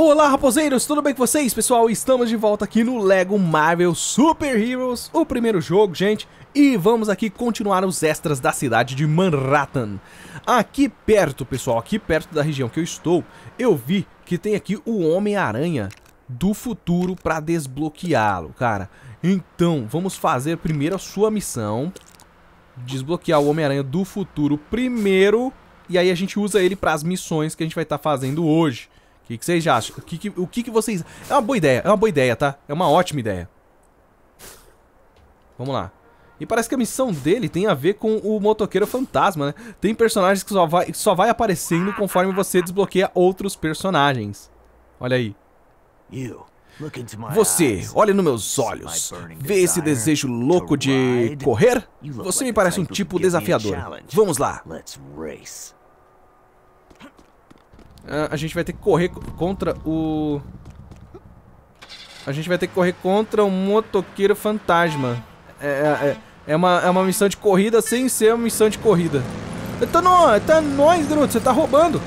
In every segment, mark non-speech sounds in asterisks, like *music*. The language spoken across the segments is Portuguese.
Olá raposeiros, tudo bem com vocês? Pessoal, estamos de volta aqui no LEGO Marvel Super Heroes, o primeiro jogo, gente, e vamos aqui continuar os extras da cidade de Manhattan. Aqui perto, pessoal, aqui perto da região que eu estou, eu vi que tem aqui o Homem-Aranha do futuro para desbloqueá-lo, cara. Então, vamos fazer primeiro a sua missão, desbloquear o Homem-Aranha do futuro primeiro, e aí a gente usa ele para as missões que a gente vai estar tá fazendo hoje. O que, vocês acham? O, que, que, o que, que vocês... É uma boa ideia, é uma boa ideia, tá? É uma ótima ideia. Vamos lá. E parece que a missão dele tem a ver com o motoqueiro fantasma, né? Tem personagens que só vai, que só vai aparecendo conforme você desbloqueia outros personagens. Olha aí. Você, olha nos meus olhos. Vê esse desejo louco de correr? Você me parece um tipo desafiador. Vamos lá. Ah, a gente vai ter que correr contra o... A gente vai ter que correr contra um motoqueiro fantasma. É, é, é, é uma, é uma missão de corrida sem ser uma missão de corrida. Tá, no, tá nós, garoto, você tá roubando.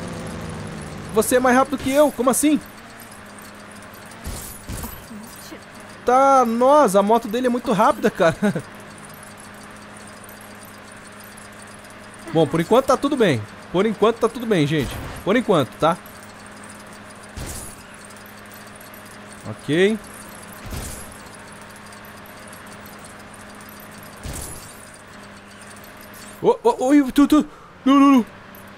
Você é mais rápido que eu, como assim? Tá, nós, a moto dele é muito rápida, cara. *laughs* Bom, por enquanto tá tudo bem. Por enquanto tá tudo bem, gente. Por enquanto, tá? Ok. Oh, oh, oh, tu, tu. Não, não, não.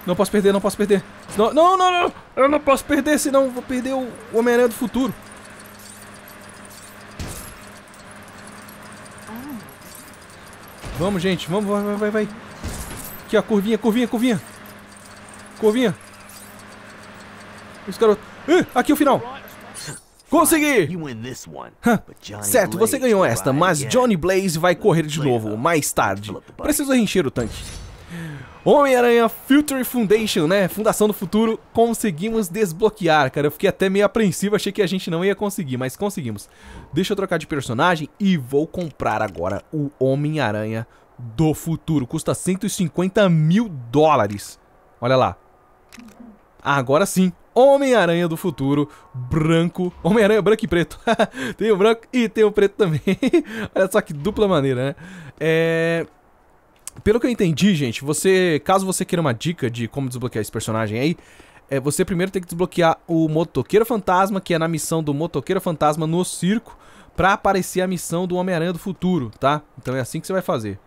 Não posso perder, não posso perder. Não, não, não, não. Eu não posso perder, senão vou perder o Homem-Aranha do futuro. Vamos, gente. Vamos, vai, vai, vai. Aqui, ó. Curvinha, curvinha, curvinha. Curvinha. Os caras... aqui é o final. Consegui! certo, você ganhou esta, mas Johnny Blaze vai correr de novo, mais tarde. Preciso reencher o tanque. Homem-Aranha Future Foundation, né? Fundação do Futuro, conseguimos desbloquear, cara. Eu fiquei até meio apreensivo, achei que a gente não ia conseguir, mas conseguimos. Deixa eu trocar de personagem e vou comprar agora o Homem-Aranha do Futuro. Custa 150 mil dólares. Olha lá. Ah, agora sim, Homem-Aranha do Futuro, branco. Homem-Aranha branco e preto. *laughs* tem o branco e tem o preto também. *laughs* Olha só que dupla maneira, né? É... Pelo que eu entendi, gente, você. Caso você queira uma dica de como desbloquear esse personagem aí, é você primeiro tem que desbloquear o Motoqueiro Fantasma, que é na missão do Motoqueiro Fantasma no circo, pra aparecer a missão do Homem-Aranha do Futuro, tá? Então é assim que você vai fazer.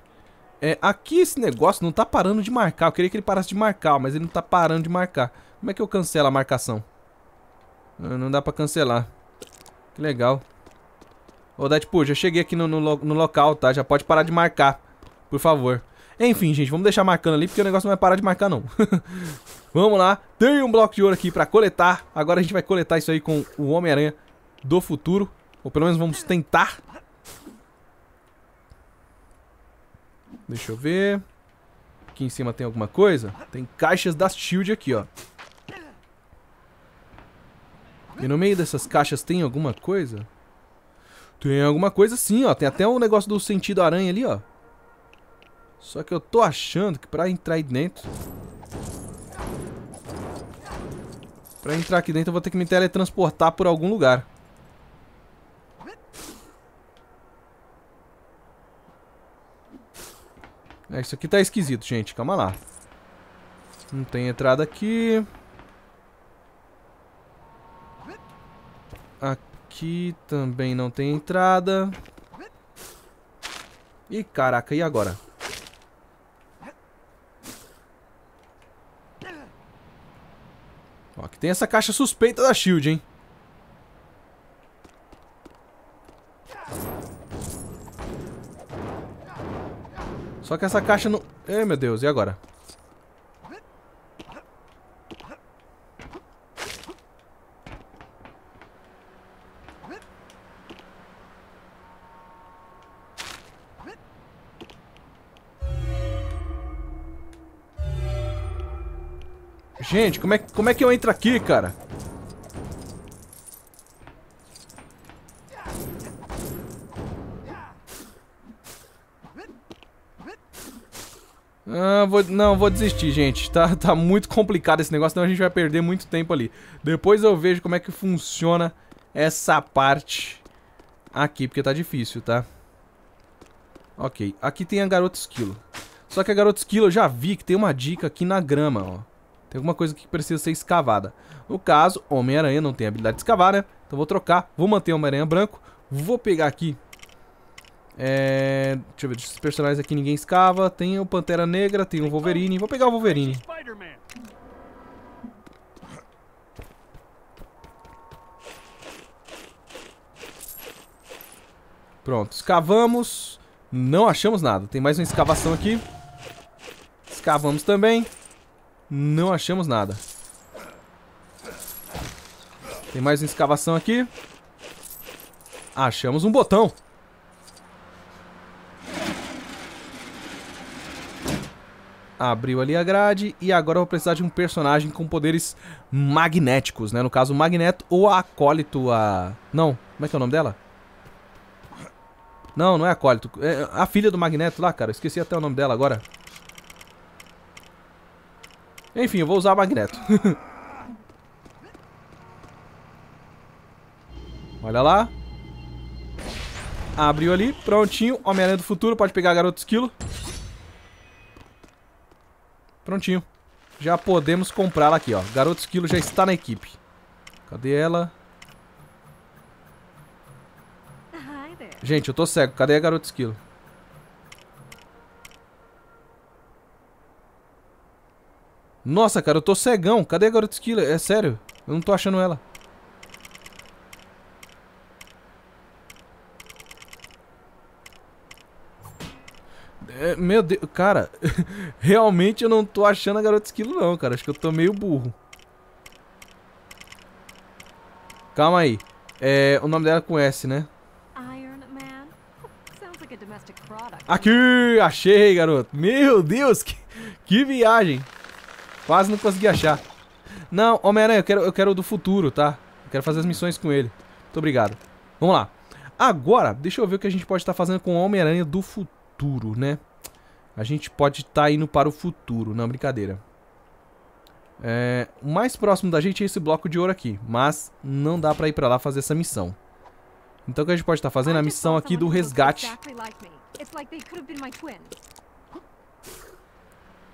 É, aqui esse negócio não tá parando de marcar. Eu queria que ele parasse de marcar, mas ele não tá parando de marcar. Como é que eu cancelo a marcação? Não dá pra cancelar. Que legal. Ô, Deadpool, já cheguei aqui no, no, no, local, tá? Já pode parar de marcar, por favor. Enfim, gente, vamos deixar marcando ali, porque o negócio não vai é parar de marcar, não. *laughs* vamos lá. Tem um bloco de ouro aqui pra coletar. Agora a gente vai coletar isso aí com o Homem-Aranha do futuro. Ou pelo menos vamos tentar. Deixa eu ver. Aqui em cima tem alguma coisa. Tem caixas da SHIELD aqui, ó. E no meio dessas caixas tem alguma coisa? Tem alguma coisa sim, ó. Tem até um negócio do sentido aranha ali, ó. Só que eu tô achando que pra entrar aí dentro... Pra entrar aqui dentro eu vou ter que me teletransportar por algum lugar. É, isso aqui tá esquisito, gente. Calma lá. Não tem entrada aqui. Aqui também não tem entrada. Ih, caraca, e agora? Ó, aqui tem essa caixa suspeita da shield, hein? Só que essa caixa não... Ei, meu Deus, e agora? Gente, como é, como é que eu entro aqui, cara? Ah, vou, não, vou desistir, gente. Tá, tá muito complicado esse negócio, senão a gente vai perder muito tempo ali. Depois eu vejo como é que funciona essa parte aqui, porque tá difícil, tá? Ok, aqui tem a garota esquilo. Só que a garota esquilo eu já vi que tem uma dica aqui na grama, ó. Tem alguma coisa que precisa ser escavada. No caso, Homem-Aranha não tem habilidade de escavar, né? Então vou trocar, vou manter o Homem-Aranha branco. Vou pegar aqui... É... Deixa eu ver, esses personagens aqui ninguém escava. Tem o Pantera Negra, tem o Wolverine. Vou pegar o Wolverine. Pronto, escavamos. Não achamos nada. Tem mais uma escavação aqui. Escavamos também. Não achamos nada. Tem mais uma escavação aqui. Achamos um botão. Abriu ali a grade e agora eu vou precisar de um personagem com poderes magnéticos, né? No caso, o Magneto ou a Acólito, a... Não, como é que é o nome dela? Não, não é Acólito. É a filha do Magneto lá, cara. Esqueci até o nome dela agora. Enfim, eu vou usar Magneto. *laughs* Olha lá. Abriu ali, prontinho. Homem-Aranha do futuro, pode pegar garoto esquilo. Prontinho. Já podemos comprá-la aqui, ó. Garoto esquilo já está na equipe. Cadê ela? Gente, eu tô cego. Cadê a garoto esquilo? Nossa, cara, eu tô cegão. Cadê a garota esquila? É sério, eu não tô achando ela. É, meu Deus, cara, *laughs* realmente eu não tô achando a garota esquilo não, cara. Acho que eu tô meio burro. Calma aí. É, o nome dela é com S, né? Aqui, achei, garoto. Meu Deus, que, que viagem. Quase não consegui achar. Não, Homem-Aranha, eu quero, eu quero do futuro, tá? Eu quero fazer as missões com ele. Muito obrigado. Vamos lá. Agora, deixa eu ver o que a gente pode estar tá fazendo com o Homem-Aranha do futuro, né? A gente pode estar tá indo para o futuro. Não, brincadeira. É, o mais próximo da gente é esse bloco de ouro aqui. Mas não dá pra ir pra lá fazer essa missão. Então o que a gente pode estar tá fazendo? É a missão aqui do resgate.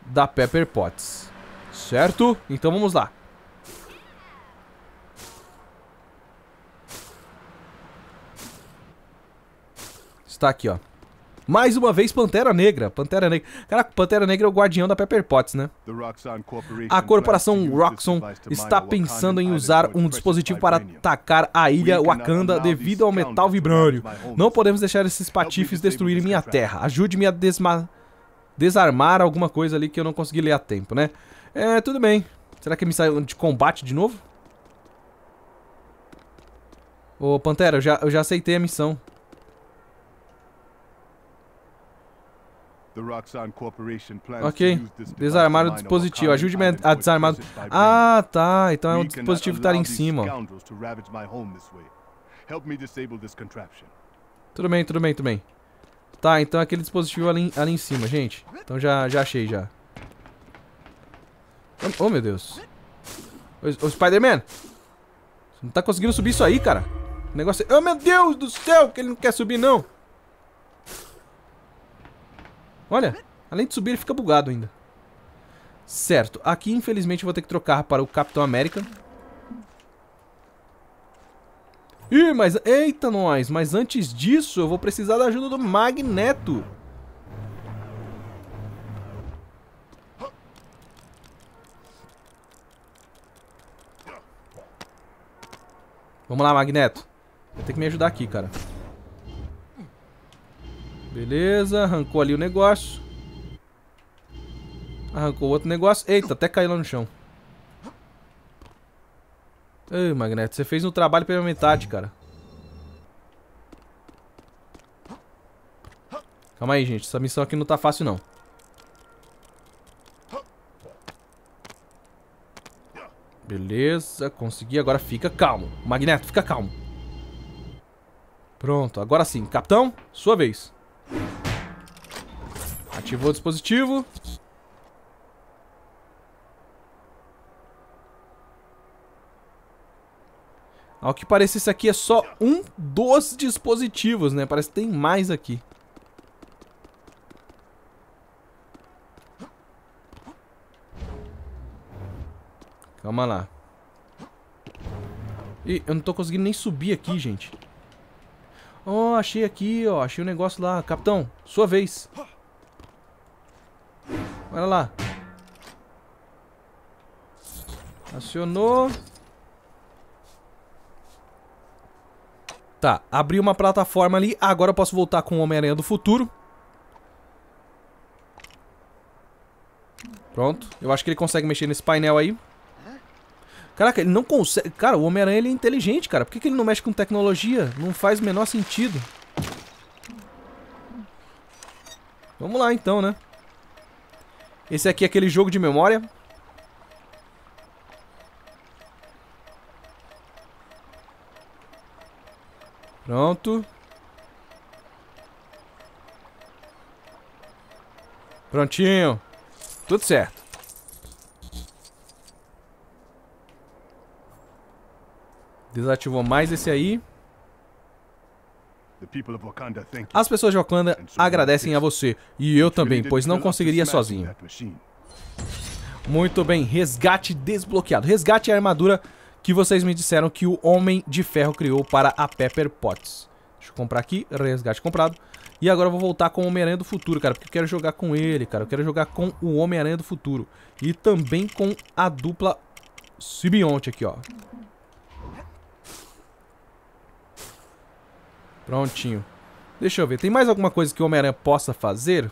Da Pepper Potts. Certo? Então vamos lá. Está aqui, ó. Mais uma vez, Pantera Negra. Pantera Negra. Caraca, Pantera Negra é o guardião da Pepper Potts, né? A corporação Roxxon está pensando em usar um dispositivo para atacar a ilha Wakanda devido ao metal vibrânio. Não podemos deixar esses patifes destruírem minha terra. Ajude-me a desmatar desarmar alguma coisa ali que eu não consegui ler a tempo, né? É, tudo bem. Será que me saiu de combate de novo? Ô, Pantera, eu já, eu já aceitei a missão. Ok, desarmar o dispositivo. Ajude-me a desarmar... Ah, tá. Então é um dispositivo que tá ali em cima. Tudo bem, tudo bem, tudo bem. Tá, então é aquele dispositivo ali, ali em cima, gente. Então já, já achei, já. Oh, meu Deus. Ô, Spider-Man. Não tá conseguindo subir isso aí, cara. O negócio... Oh, meu Deus do céu, que ele não quer subir, não. Olha, além de subir, ele fica bugado ainda. Certo, aqui infelizmente eu vou ter que trocar para o Capitão América. Ih, mas... Eita, nós! Mas antes disso, eu vou precisar da ajuda do Magneto. Vamos lá, Magneto. Vai ter que me ajudar aqui, cara. Beleza, arrancou ali o negócio. Arrancou outro negócio. Eita, até caiu lá no chão. Ei, Magneto, você fez um trabalho pela metade, cara. Calma aí, gente. Essa missão aqui não tá fácil, não. Beleza, consegui. Agora fica calmo. Magneto, fica calmo. Pronto, agora sim. Capitão, sua vez. Ativou o dispositivo. Ao que parece, esse aqui é só um dos dispositivos, né? Parece que tem mais aqui. Calma lá. Ih, eu não tô conseguindo nem subir aqui, gente. Ó, oh, achei aqui, ó. Oh, achei o um negócio lá. Capitão, sua vez. Olha lá. Acionou. Tá, abri uma plataforma ali. Agora eu posso voltar com o Homem-Aranha do Futuro. Pronto. Eu acho que ele consegue mexer nesse painel aí. Caraca, ele não consegue... Cara, o Homem-Aranha é inteligente, cara. Por que, que ele não mexe com tecnologia? Não faz o menor sentido. Vamos lá, então, né? Esse aqui é aquele jogo de memória. Pronto. Prontinho. Tudo certo. Desativou mais esse aí. As pessoas de Wakanda agradecem a você, e eu também, pois não conseguiria sozinho. Muito bem, resgate desbloqueado. Resgate a armadura que vocês me disseram que o Homem de Ferro criou para a Pepper Potts. Deixa eu comprar aqui, resgate comprado. E agora eu vou voltar com o Homem-Aranha do Futuro, cara, porque eu quero jogar com ele, cara. Eu quero jogar com o Homem-Aranha do Futuro. E também com a dupla Sibionte aqui, ó. Prontinho. Deixa eu ver, tem mais alguma coisa que o Homem-Aranha possa fazer?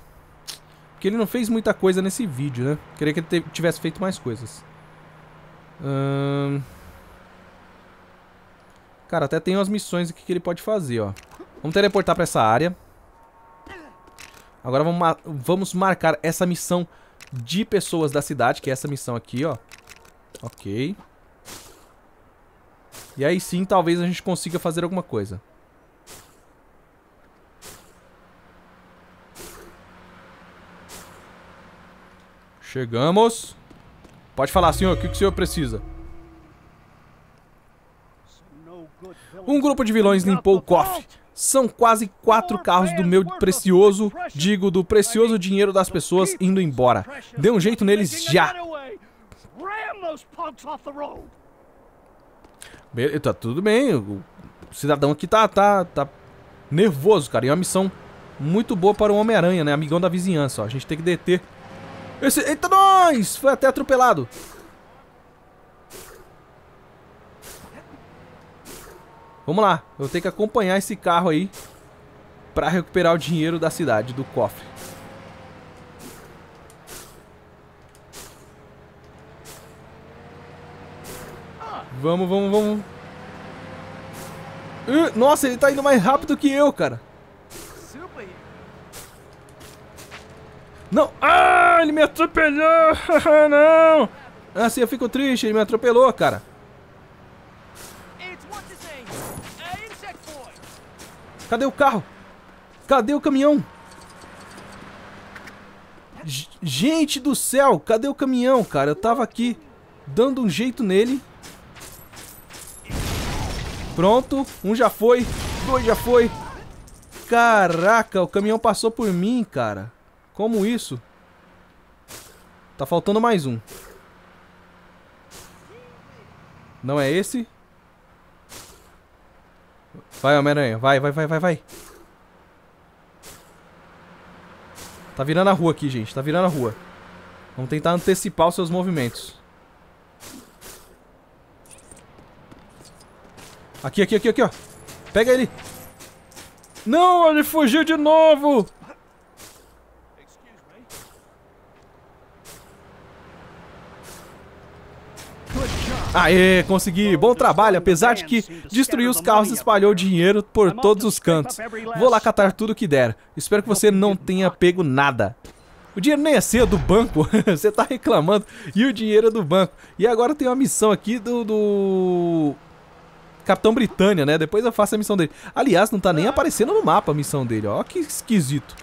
Porque ele não fez muita coisa nesse vídeo, né? Queria que ele tivesse feito mais coisas. Hum... Cara, até tem umas missões aqui que ele pode fazer, ó. Vamos teleportar pra essa área. Agora vamos, vamos marcar essa missão de pessoas da cidade, que é essa missão aqui, ó. Ok. E aí sim, talvez a gente consiga fazer alguma coisa. Chegamos. Pode falar, senhor. O que, que o senhor precisa? Um grupo de vilões limpou o cofre. São quase quatro carros do meu precioso, digo, do precioso dinheiro das pessoas indo embora. Dê um jeito neles já. tá tudo bem. O cidadão aqui tá, tá, tá nervoso, cara. E é uma missão muito boa para o Homem-Aranha, né? Amigão da vizinhança, ó. A gente tem que deter. Esse... Eita, nós! Foi até atropelado. Vamos lá, eu tenho que acompanhar esse carro aí para recuperar o dinheiro da cidade, do cofre. Vamos, vamos, vamos. Uh, nossa, ele tá indo mais rápido que eu, cara. Não! Ah, ele me atropelou! *laughs* não! Assim eu fico triste, ele me atropelou, cara. Cadê o carro? Cadê o caminhão? G gente do céu, cadê o caminhão, cara? Eu tava aqui dando um jeito nele. Pronto, um já foi, dois já foi. Caraca, o caminhão passou por mim, cara. Como isso? Tá faltando mais um. Não é esse? Vai, Homem-Aranha. Vai, vai, vai, vai, vai. Tá virando a rua aqui, gente. Tá virando a rua. Vamos tentar antecipar os seus movimentos. Aqui, aqui, aqui, aqui, ó. Pega ele. Não, ele fugiu de novo. Aê, consegui. Bom trabalho, apesar de que destruiu os carros e espalhou dinheiro por todos os cantos. Vou lá catar tudo que der. Espero que você não tenha pego nada. O dinheiro nem é seu, é do banco. *laughs* você tá reclamando. E o dinheiro é do banco. E agora tem uma missão aqui do... do... Capitão Britânia, né? Depois eu faço a missão dele. Aliás, não tá nem aparecendo no mapa a missão dele. Ó, que esquisito.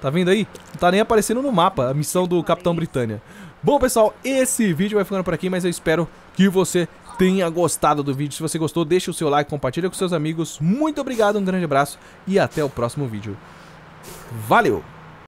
Tá vendo aí? Não tá nem aparecendo no mapa a missão do Capitão Britânia. Bom, pessoal, esse vídeo vai ficando por aqui, mas eu espero que você tenha gostado do vídeo. Se você gostou, deixa o seu like, compartilha com seus amigos. Muito obrigado, um grande abraço e até o próximo vídeo. Valeu!